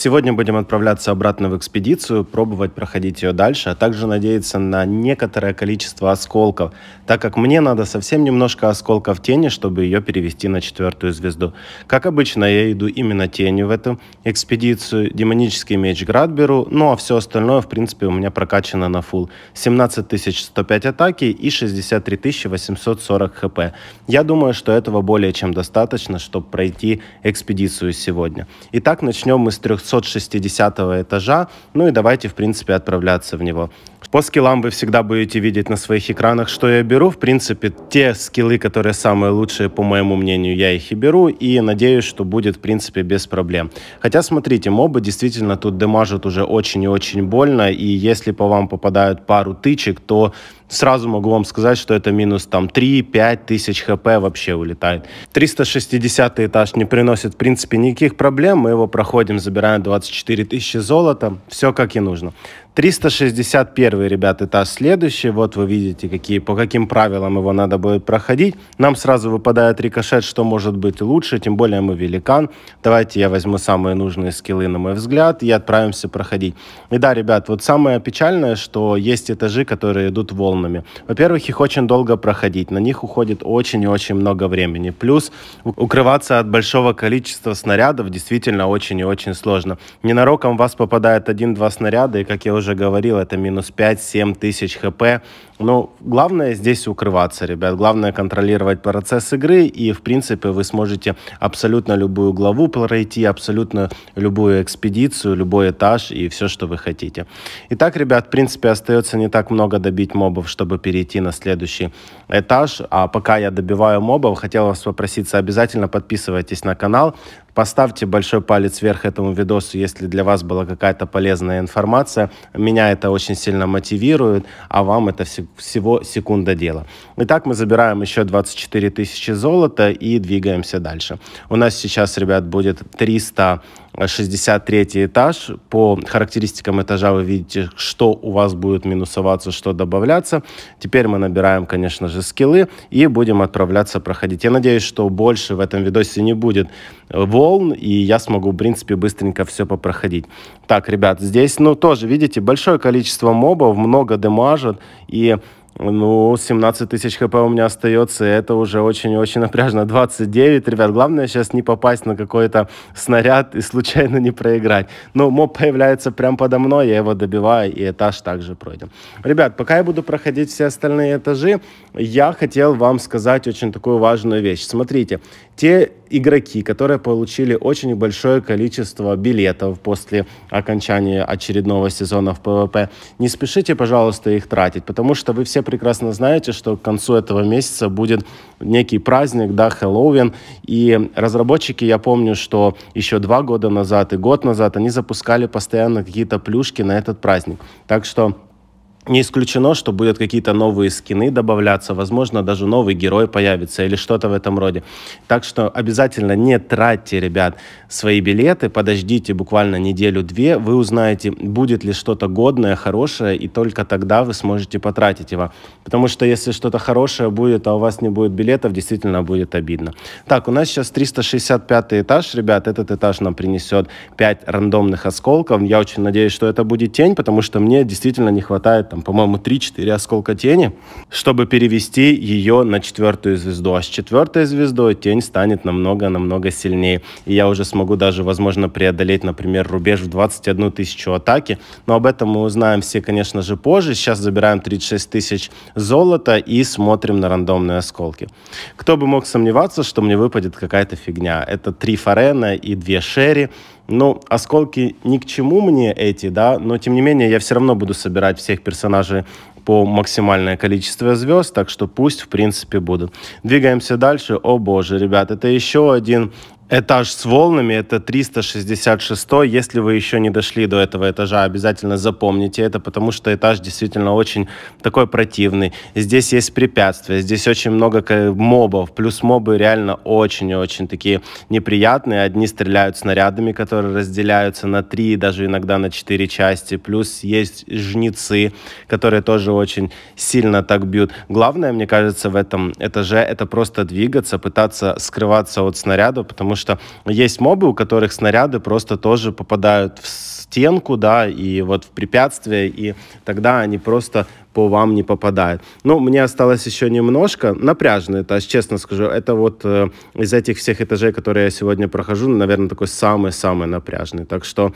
Сегодня будем отправляться обратно в экспедицию, пробовать проходить ее дальше, а также надеяться на некоторое количество осколков, так как мне надо совсем немножко осколков тени, чтобы ее перевести на четвертую звезду. Как обычно, я иду именно тенью в эту экспедицию, демонический меч Град беру, ну а все остальное, в принципе, у меня прокачано на фул. 17105 атаки и 63840 хп. Я думаю, что этого более чем достаточно, чтобы пройти экспедицию сегодня. Итак, начнем мы с 300 560 этажа. Ну и давайте, в принципе, отправляться в него. По скиллам вы всегда будете видеть на своих экранах, что я беру. В принципе, те скиллы, которые самые лучшие, по моему мнению, я их и беру. И надеюсь, что будет, в принципе, без проблем. Хотя, смотрите, мобы действительно тут демажат уже очень и очень больно. И если по вам попадают пару тычек, то сразу могу вам сказать, что это минус там 3-5 тысяч хп вообще улетает. 360 этаж не приносит, в принципе, никаких проблем. Мы его проходим, забираем знаю, 24 тысячи золота, все как и нужно. 361, ребят, этаж следующий. Вот вы видите, какие, по каким правилам его надо будет проходить. Нам сразу выпадает рикошет, что может быть лучше, тем более мы великан. Давайте я возьму самые нужные скиллы, на мой взгляд, и отправимся проходить. И да, ребят, вот самое печальное, что есть этажи, которые идут волнами. Во-первых, их очень долго проходить, на них уходит очень и очень много времени. Плюс укрываться от большого количества снарядов действительно очень и очень сложно важно. Ненароком в вас попадает один-два снаряда, и, как я уже говорил, это минус 5-7 тысяч хп. Но главное здесь укрываться, ребят. Главное контролировать процесс игры, и, в принципе, вы сможете абсолютно любую главу пройти, абсолютно любую экспедицию, любой этаж и все, что вы хотите. Итак, ребят, в принципе, остается не так много добить мобов, чтобы перейти на следующий этаж. А пока я добиваю мобов, хотел вас попроситься, обязательно подписывайтесь на канал, Поставьте большой палец вверх этому видосу, если для вас была какая-то полезная информация. Меня это очень сильно мотивирует, а вам это всего секунда дела. Итак, мы забираем еще 24 тысячи золота и двигаемся дальше. У нас сейчас, ребят, будет 300 63 этаж. По характеристикам этажа вы видите, что у вас будет минусоваться, что добавляться. Теперь мы набираем, конечно же, скиллы и будем отправляться проходить. Я надеюсь, что больше в этом видосе не будет волн, и я смогу, в принципе, быстренько все попроходить. Так, ребят, здесь, ну, тоже, видите, большое количество мобов, много демажат, и ну, 17 тысяч хп у меня остается, и это уже очень-очень напряжно. 29, ребят, главное сейчас не попасть на какой-то снаряд и случайно не проиграть. Но моб появляется прямо подо мной, я его добиваю, и этаж также пройдем. Ребят, пока я буду проходить все остальные этажи, я хотел вам сказать очень такую важную вещь. Смотрите, те игроки, которые получили очень большое количество билетов после окончания очередного сезона в ПВП, не спешите, пожалуйста, их тратить, потому что вы все прекрасно знаете, что к концу этого месяца будет некий праздник, да, Хэллоуин, и разработчики, я помню, что еще два года назад и год назад они запускали постоянно какие-то плюшки на этот праздник. Так что не исключено, что будут какие-то новые скины добавляться, возможно, даже новый герой появится или что-то в этом роде. Так что обязательно не тратьте, ребят, свои билеты, подождите буквально неделю-две, вы узнаете, будет ли что-то годное, хорошее, и только тогда вы сможете потратить его. Потому что если что-то хорошее будет, а у вас не будет билетов, действительно будет обидно. Так, у нас сейчас 365 этаж, ребят, этот этаж нам принесет 5 рандомных осколков. Я очень надеюсь, что это будет тень, потому что мне действительно не хватает там, по-моему, 3-4 осколка тени, чтобы перевести ее на четвертую звезду. А с четвертой звездой тень станет намного-намного сильнее. И я уже смогу даже, возможно, преодолеть, например, рубеж в 21 тысячу атаки. Но об этом мы узнаем все, конечно же, позже. Сейчас забираем 36 тысяч золота и смотрим на рандомные осколки. Кто бы мог сомневаться, что мне выпадет какая-то фигня. Это три форена и две Шерри ну, осколки ни к чему мне эти, да, но тем не менее я все равно буду собирать всех персонажей по максимальное количество звезд, так что пусть, в принципе, будут. Двигаемся дальше. О боже, ребят, это еще один Этаж с волнами – это 366. Если вы еще не дошли до этого этажа, обязательно запомните это, потому что этаж действительно очень такой противный. Здесь есть препятствия, здесь очень много мобов, плюс мобы реально очень и очень такие неприятные. Одни стреляют снарядами, которые разделяются на три, даже иногда на четыре части. Плюс есть жнецы, которые тоже очень сильно так бьют. Главное, мне кажется, в этом этаже – это просто двигаться, пытаться скрываться от снаряда, потому что есть мобы, у которых снаряды просто тоже попадают в стенку, да, и вот в препятствие, и тогда они просто по вам не попадают. Ну, мне осталось еще немножко напряжно, это, честно скажу, это вот э, из этих всех этажей, которые я сегодня прохожу, ну, наверное, такой самый-самый напряжный. Так что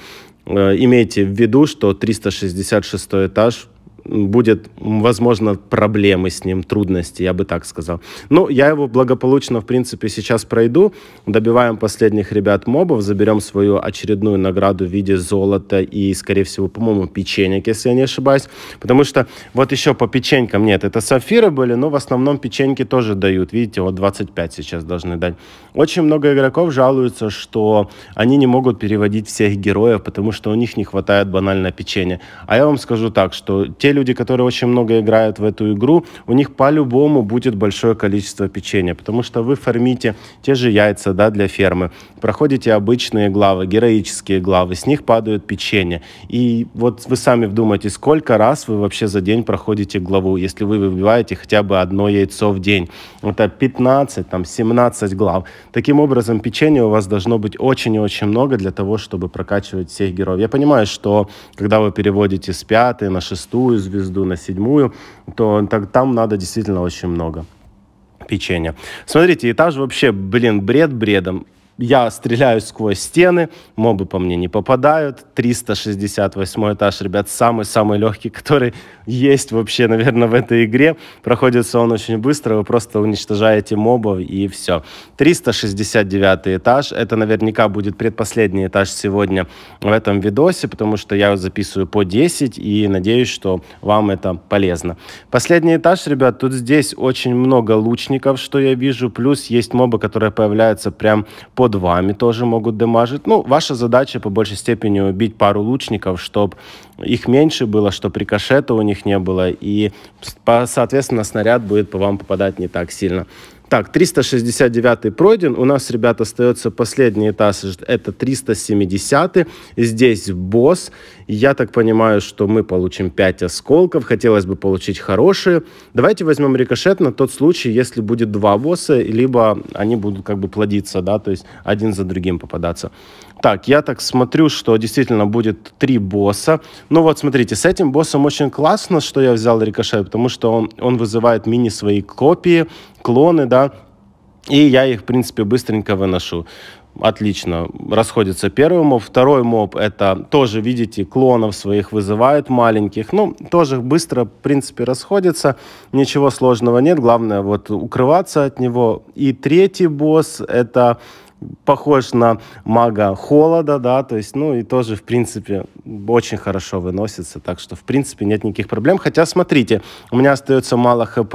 э, имейте в виду, что 366 этаж будет, возможно, проблемы с ним, трудности, я бы так сказал. Ну, я его благополучно, в принципе, сейчас пройду. Добиваем последних ребят мобов, заберем свою очередную награду в виде золота и, скорее всего, по-моему, печенек, если я не ошибаюсь. Потому что вот еще по печенькам, нет, это сафиры были, но в основном печеньки тоже дают. Видите, вот 25 сейчас должны дать. Очень много игроков жалуются, что они не могут переводить всех героев, потому что у них не хватает банально печенья. А я вам скажу так, что те люди, которые очень много играют в эту игру, у них по-любому будет большое количество печенья, потому что вы формите те же яйца да, для фермы, проходите обычные главы, героические главы, с них падают печенья. И вот вы сами вдумайте, сколько раз вы вообще за день проходите главу, если вы выбиваете хотя бы одно яйцо в день. Это 15, там 17 глав. Таким образом, печенья у вас должно быть очень и очень много для того, чтобы прокачивать всех героев. Я понимаю, что когда вы переводите с пятой на шестую, звезду, на седьмую, то так, там надо действительно очень много печенья. Смотрите, этаж вообще, блин, бред бредом я стреляю сквозь стены, мобы по мне не попадают. 368 этаж, ребят, самый-самый легкий, который есть вообще, наверное, в этой игре. Проходится он очень быстро, вы просто уничтожаете мобов и все. 369 этаж, это наверняка будет предпоследний этаж сегодня в этом видосе, потому что я записываю по 10 и надеюсь, что вам это полезно. Последний этаж, ребят, тут здесь очень много лучников, что я вижу, плюс есть мобы, которые появляются прям по под вами тоже могут дамажить. Ну, ваша задача по большей степени убить пару лучников, чтобы их меньше было, чтобы рикошета у них не было, и, соответственно, снаряд будет по вам попадать не так сильно. Так, 369 пройден. У нас, ребят, остается последний этаж. Это 370. Здесь босс. Я так понимаю, что мы получим 5 осколков. Хотелось бы получить хорошие. Давайте возьмем рикошет на тот случай, если будет два босса, либо они будут как бы плодиться, да, то есть один за другим попадаться. Так, я так смотрю, что действительно будет три босса. Ну вот, смотрите, с этим боссом очень классно, что я взял рикошет, потому что он, он вызывает мини свои копии, клоны, да, и я их, в принципе, быстренько выношу. Отлично. Расходится первый моб. Второй моб это тоже, видите, клонов своих вызывает маленьких. Ну, тоже быстро, в принципе, расходится. Ничего сложного нет. Главное вот укрываться от него. И третий босс это похож на мага холода, да, то есть, ну, и тоже, в принципе, очень хорошо выносится, так что, в принципе, нет никаких проблем. Хотя, смотрите, у меня остается мало хп,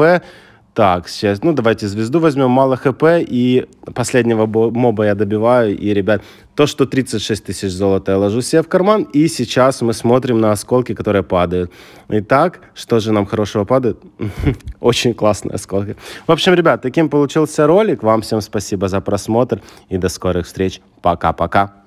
так, сейчас, ну давайте звезду возьмем, мало хп, и последнего моба я добиваю, и, ребят, то, что 36 тысяч золота я ложу себе в карман, и сейчас мы смотрим на осколки, которые падают. Итак, что же нам хорошего падает? Очень классные осколки. В общем, ребят, таким получился ролик, вам всем спасибо за просмотр, и до скорых встреч, пока-пока.